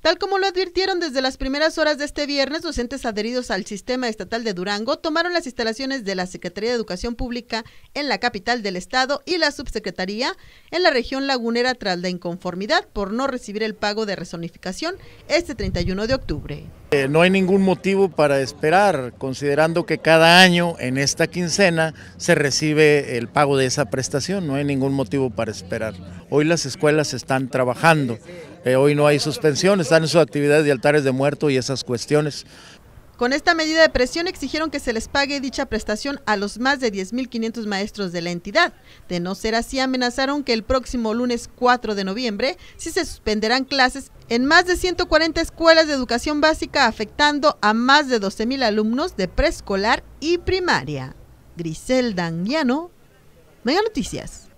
Tal como lo advirtieron desde las primeras horas de este viernes, docentes adheridos al sistema estatal de Durango tomaron las instalaciones de la Secretaría de Educación Pública en la capital del estado y la subsecretaría en la región lagunera tras la inconformidad por no recibir el pago de rezonificación este 31 de octubre. Eh, no hay ningún motivo para esperar, considerando que cada año en esta quincena se recibe el pago de esa prestación, no hay ningún motivo para esperar. Hoy las escuelas están trabajando eh, hoy no hay suspensión, están en sus actividades de altares de muerto y esas cuestiones. Con esta medida de presión exigieron que se les pague dicha prestación a los más de 10.500 maestros de la entidad. De no ser así, amenazaron que el próximo lunes 4 de noviembre sí se suspenderán clases en más de 140 escuelas de educación básica, afectando a más de 12.000 alumnos de preescolar y primaria. Grisel Dangiano, Mega Noticias.